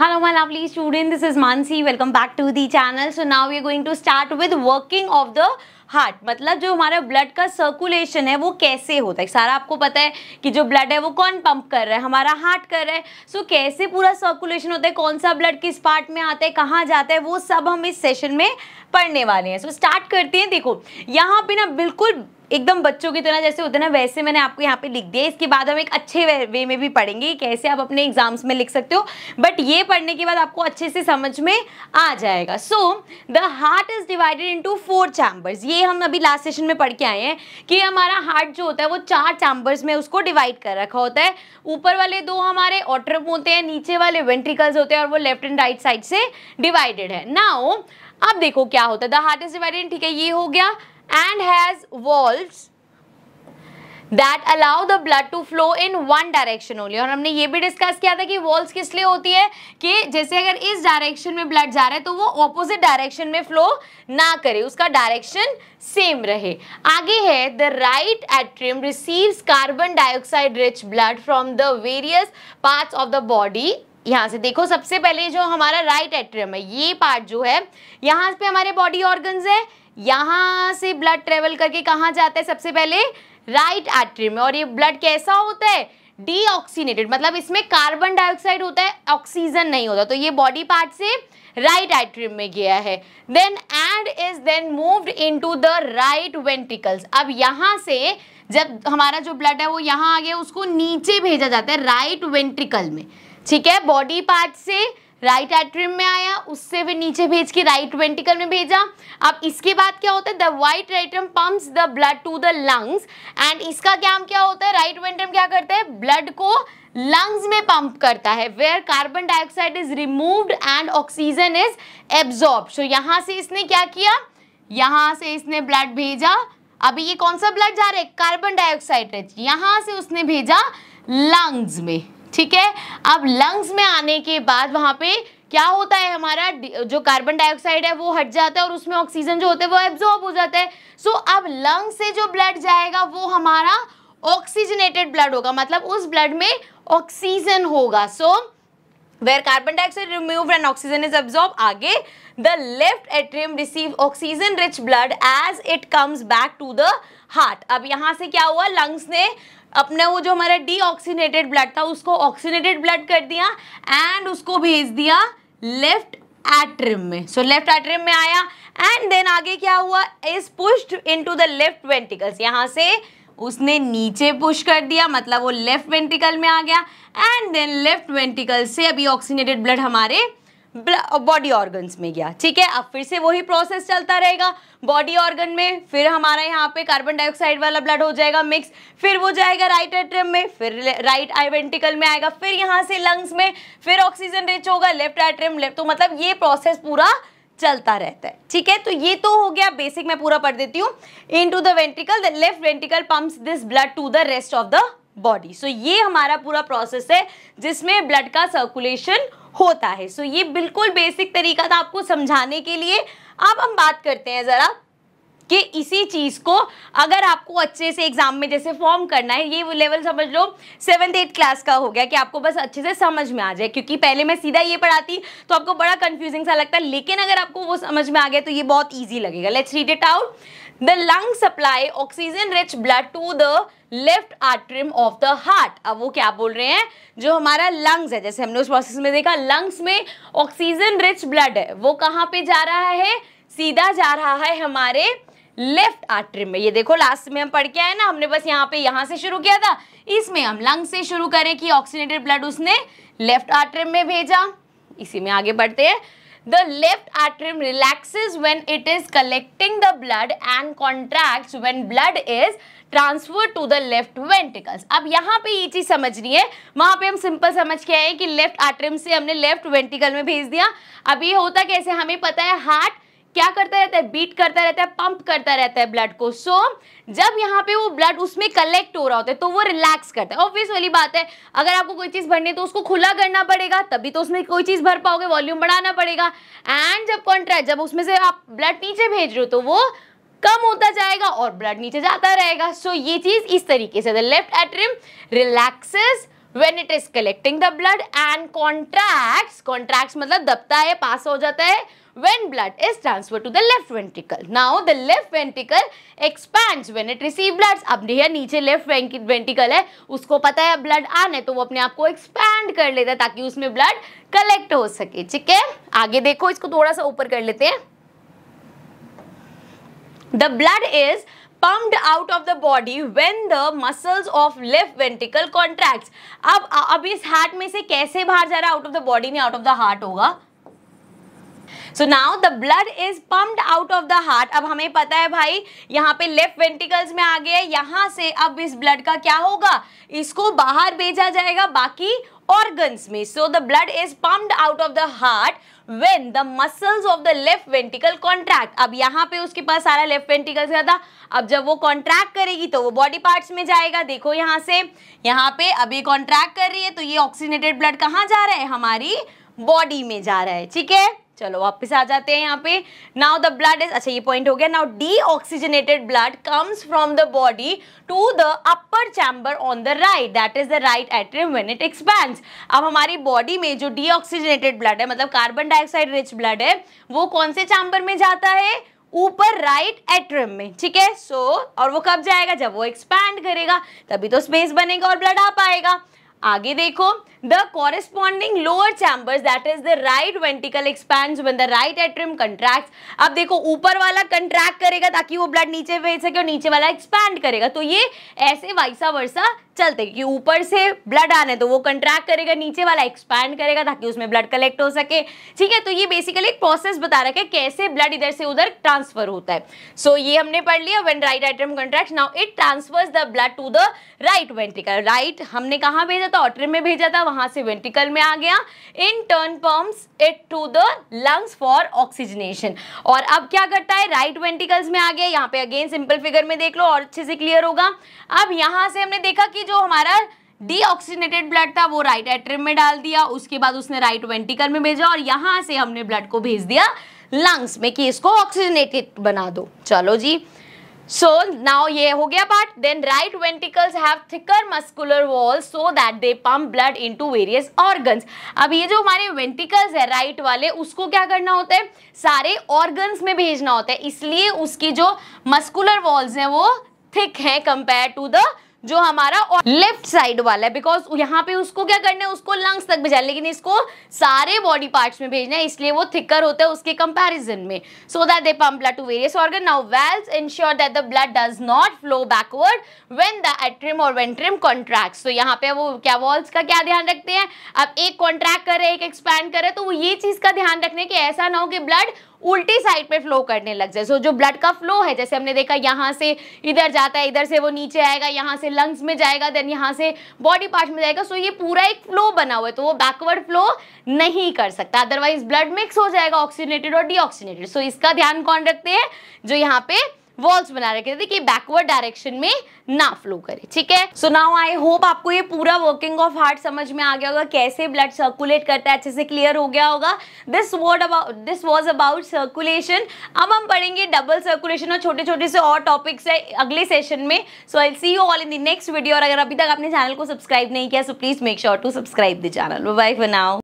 Hello my lovely student this is Mansi. Welcome back to the channel. So now we are going to start with working of the heart मतलब जो हमारा blood का circulation है वो कैसे होता है सारा आपको पता है कि जो ब्लड है वो कौन पंप कर रहा है हमारा हार्ट कर रहा है सो so, कैसे पूरा सर्कुलेशन होता है कौन सा ब्लड किस पार्ट में आता है कहाँ जाता है वो सब हम इस सेशन में पढ़ने वाले हैं सो so, स्टार्ट करते हैं देखो यहाँ पे ना बिल्कुल एकदम बच्चों की तरह जैसे होते ना वैसे मैंने आपको यहाँ पे लिख दिया इसके बाद हम एक अच्छे वे, वे में भी पढ़ेंगे कैसे आप अपने एग्जाम्स में लिख सकते हो बट ये पढ़ने के बाद आपको अच्छे से समझ में आ जाएगा so the heart is divided into four chambers ये हम अभी लास्ट सेशन में पढ़ के आए हैं कि हमारा हार्ट जो होता है वो चार चैम्बर्स में उसको डिवाइड कर रखा होता है ऊपर वाले दो हमारे ऑटरम होते हैं नीचे वाले वेंट्रिकल्स होते हैं और वो लेफ्ट एंड राइट साइड से डिवाइडेड है नाउ अब देखो क्या होता है द हार्ट इज डिवाइडेड ठीक है ये हो गया and has walls that allow the blood to flow in one direction only और हमने ये भी डिस्कस किया था कि वॉल्स किस लिए होती है कि जैसे अगर इस डायरेक्शन में ब्लड जा रहा है तो वो ऑपोजिट डायरेक्शन में फ्लो ना करे उसका डायरेक्शन सेम रहे आगे है the right atrium receive carbon dioxide rich blood from the various part of the body यहाँ से देखो सबसे पहले जो हमारा राइट एट्रियम है ये पार्ट जो है यहाँ पे हमारे बॉडी ऑर्गन्स है यहाँ से ब्लड ट्रेवल करके कहा जाता है सबसे पहले राइट एट्री में और ये ब्लड कैसा होता है डीऑक्सीनेटेड मतलब इसमें कार्बन डाइऑक्साइड होता है ऑक्सीजन नहीं होता तो ये बॉडी पार्ट से राइट right एट्रियम में गया है then and is then moved into the right ventricles अब यहां से जब हमारा जो ब्लड है वो यहाँ आ गया उसको नीचे भेजा जाता है राइट right वेंट्रिकल में ठीक है बॉडी पार्ट से राइट एट्रियम में आया उससे फिर नीचे भेज के राइट वेंटिकल में भेजा अब इसके बाद क्या होता है the right atrium pumps the blood to the lungs and इसका काम क्या होता है राइट वेंट्रम क्या करते हैं ब्लड को लंग्स में पंप करता है where carbon dioxide is removed and oxygen is absorb so यहाँ से इसने क्या किया यहाँ से इसने ब्लड भेजा अभी ये कौन सा ब्लड जा रहा है कार्बन डाइऑक्साइड यहाँ से उसने भेजा लंग्स में ठीक है अब लंग्स में आने के बाद वहां पे क्या होता है हमारा जो कार्बन डाइऑक्साइड है वो हट जाता है और उसमें ऑक्सीजन जो होता है वो एब्जॉर्ब हो जाता है सो so, अब लंग से जो ब्लड जाएगा वो हमारा ऑक्सीजनेटेड ब्लड होगा मतलब उस ब्लड में ऑक्सीजन होगा so where carbon dioxide remove and oxygen is absorb आगे the left atrium receive oxygen rich blood as it comes back to the heart अब यहां से क्या हुआ लंग्स ने अपने वो जो हमारा डीऑक्सीनेटेड ब्लड था उसको ऑक्सीनेटेड ब्लड कर दिया एंड उसको भेज दिया लेफ्ट एट्रिम में सो लेफ्ट एट्रिम में आया एंड देन आगे क्या हुआ is pushed into the left ventricles यहाँ से उसने नीचे पुश कर दिया मतलब वो लेफ्ट वेंटिकल में आ गया एंड देन लेफ्ट वेंटिकल से अभी ऑक्सीनेटेड ब्लड हमारे बॉडी ऑर्गन्स में गया ठीक है अब फिर से वही प्रोसेस चलता रहेगा बॉडी ऑर्गन में फिर हमारा यहाँ पे कार्बन डाइऑक्साइड वाला ब्लड हो जाएगा मिक्स फिर वो जाएगा राइट एट्रियम में फिर राइट आई वेंटिकल में आएगा फिर यहाँ से लंग्स में फिर ऑक्सीजन रिच होगा लेफ्ट एट्रियम लेफ्ट तो मतलब ये प्रोसेस पूरा चलता रहता है ठीक है तो ये तो हो गया बेसिक मैं पूरा पढ़ देती हूँ into the ventricle the left ventricle pump this blood to the rest of the body so ये हमारा पूरा प्रोसेस है जिसमें ब्लड का सर्कुलेशन होता है सो so, ये बिल्कुल बेसिक तरीका था आपको समझाने के लिए अब हम बात करते हैं ज़रा कि इसी चीज़ को अगर आपको अच्छे से एग्जाम में जैसे फॉर्म करना है ये वो लेवल समझ लो सेवेंथ एट क्लास का हो गया कि आपको बस अच्छे से समझ में आ जाए क्योंकि पहले मैं सीधा ये पढ़ाती तो आपको बड़ा कंफ्यूजिंग सा लगता है लेकिन अगर आपको वो समझ में आ गया तो ये बहुत ईजी लगेगा let's read it out the lung supply oxygen rich blood to the left atrium of the heart अब वो क्या बोल रहे हैं जो हमारा लंग्स है जैसे हमने उस प्रोसेस में देखा लंग्स में ऑक्सीजन रिच ब्लड है वो कहाँ पे जा रहा है सीधा जा रहा है हमारे लेफ्ट आट्रिम में ये देखो लास्ट में हम पढ़ के आए ना हमने बस यहाँ पे यहाँ से शुरू किया था इसमें हम लंग से शुरू करें कि ऑक्सीडेटेड ब्लड उसने लेफ्ट आट्रिम में भेजा इसी में आगे बढ़ते हैं the left atrium relaxes when it is collecting the blood and contract when blood is transfer to the left ventricles अब यहाँ पे ये चीज़ समझनी है वहां पे हम सिंपल समझ के आए कि लेफ्ट आर्ट्रिम से हमने लेफ्ट वेंटिकल में भेज दिया अब ये होता कैसे हमें पता है हार्ट क्या करता रहता है बीट करता रहता है पंप करता रहता है ब्लड को सो so, जब यहाँ पे वो ब्लड उसमें कलेक्ट हो रहा होता है तो वो रिलैक्स करता है ऑब्वियस वाली बात है अगर आपको कोई चीज़ भरनी है तो उसको खुला करना पड़ेगा तभी तो उसमें कोई चीज़ भर पाओगे वॉल्यूम बढ़ाना पड़ेगा एंड जब कॉन्ट्रैक्ट जब उसमें से आप ब्लड नीचे भेज रहे हो तो वो कम होता जाएगा और ब्लड नीचे जाता रहेगा सो so, ये चीज़ इस तरीके से the left atrium relaxes when it is collecting the blood and contracts contracts मतलब दबता है पास हो जाता है when blood is transferred to the left ventricle. Now the left ventricle expands when it receives blood. अब यह नीचे left ventricle है उसको पता है blood आने तो वो अपने आप को expand कर लेता है ताकि उसमें blood collect हो सके ठीक है आगे देखो इसको थोड़ा सा ऊपर कर लेते हैं The blood is pumped out of the body when the muscles of left ventricle contracts अब अब इस हार्ट में से कैसे बाहर जा रहा है आउट ऑफ द बॉडी नहीं आउट ऑफ द हार्ट होगा so now the blood is pumped out of the heart अब हमें पता है भाई यहाँ पे लेफ्ट वेंटिकल्स में आ गया यहाँ से अब इस ब्लड का क्या होगा इसको बाहर भेजा जाएगा बाकी ऑर्गन्स में so the blood is pumped out of the heart when the muscles of the left ventricle contract अब यहाँ पे उसके पास सारा लेफ्ट वेंटिकल से था अब जब वो कॉन्ट्रैक्ट करेगी तो वो बॉडी पार्ट्स में जाएगा देखो यहाँ से यहाँ पे अभी कॉन्ट्रैक्ट कर रही है तो ये ऑक्सीनेटेड ब्लड कहाँ जा रहा है हमारी बॉडी में जा रहा है ठीक है चलो वापस आ जाते हैं यहाँ पे नाउ द ब्लड इज अच्छा ये पॉइंट हो गया now deoxygenated blood comes from the body to the upper chamber on the right that is the right atrium when it expand अब हमारी बॉडी में जो डी ऑक्सीजनेटेड ब्लड है मतलब कार्बन डाइऑक्साइड रिच ब्लड है वो कौन से चैम्बर में जाता है ऊपर राइट एट्रियम में ठीक है सो और वो कब जाएगा जब वो एक्सपैंड करेगा तभी तो स्पेस बनेगा और ब्लड आ पाएगा आगे देखो the corresponding lower chambers that is the right ventricle expands when the right atrium contracts अब देखो ऊपर वाला contract करेगा ताकि वो blood नीचे भेज सके और नीचे वाला expand करेगा तो ये ऐसे वाइसा वर्सा चलते कि ऊपर से ब्लड आने तो वो कंट्रैक्ट करेगा नीचे वाला एक्सपैंड करेगा ताकि उसमें ब्लड कलेक्ट हो सके ठीक है तो ये बेसिकली एक प्रोसेस बता रखा है कैसे ब्लड इधर से उधर ट्रांसफर होता है सो so, ये हमने पढ़ लिया when right atrium contract now it transfers the blood to the right ventricle right हमने कहाँ भेजा था ऑट्रियम में भेजा था वहां से वेंटिकल में आ गया in turn pumps it to the lungs for oxygenation और अब क्या करता है राइट right वेंटिकल्स में आ गया यहाँ पे अगेन सिंपल फिगर में देख लो और अच्छे से क्लियर होगा अब यहां से हमने देखा कि जो हमारा डीऑक्सीनेटेड ब्लड था वो राइट right एट्रिम में डाल दिया उसके बाद उसने राइट right वेंटिकल में भेजा और यहां से हमने ब्लड को भेज दिया लंग्स में कि इसको ऑक्सीजनेटेड बना दो चलो जी सो नाउ ये हो गया part then right ventricles have thicker muscular wall so that they pump blood in various organs अब ये जो हमारे वेंटिकल्स है राइट right वाले उसको क्या करना होता है सारे ऑर्गन्स में भेजना होता है इसलिए उसकी जो मस्कुलर वॉल्स हैं वो थिक है कंपेयर टू द जो हमारा लेफ्ट साइड वाला है बिकॉज यहाँ पे उसको क्या करना है उसको लंग्स तक भेजना है लेकिन इसको सारे बॉडी पार्ट्स में भेजना है इसलिए वो थिकर होता है उसके कंपैरिजन में so that they pump blood to various organ now valves ensure that the blood does not flow backward when the atrium और वेंट्रिम कॉन्ट्रैक्ट तो यहाँ पे वो क्या वॉल्स का क्या ध्यान रखते हैं अब एक कॉन्ट्रैक्ट करे एक एक्सपैंड करे तो वो ये चीज का ध्यान रखने की ऐसा ना हो कि ब्लड उल्टी साइड पे फ्लो करने लग जाए सो जो ब्लड का फ्लो है जैसे हमने देखा यहाँ से इधर जाता है इधर से वो नीचे आएगा यहाँ से लंग्स में जाएगा देन यहाँ से बॉडी पार्ट में जाएगा सो ये पूरा एक फ्लो बना हुआ है तो वो बैकवर्ड फ्लो नहीं कर सकता अदरवाइज ब्लड मिक्स हो जाएगा ऑक्सीनेटेड और डीऑक्सीनेटेड सो इसका ध्यान कौन रखते हैं जो यहाँ पे वॉल्स बना रखे थे कि बैकवर्ड डायरेक्शन में ना फ्लो करे ठीक है सो नाउ आई होप आपको ये पूरा वर्किंग ऑफ हार्ट समझ में आ गया होगा कैसे ब्लड सर्कुलेट करता है अच्छे से क्लियर हो गया होगा this word about this was about circulation अब हम पढ़ेंगे डबल सर्कुलेशन और छोटे छोटे से और टॉपिक्स है अगले सेशन में so I see you all in the next video और अगर अभी तक आपने चैनल को सब्सक्राइब नहीं किया so please make sure to subscribe the channel bye for now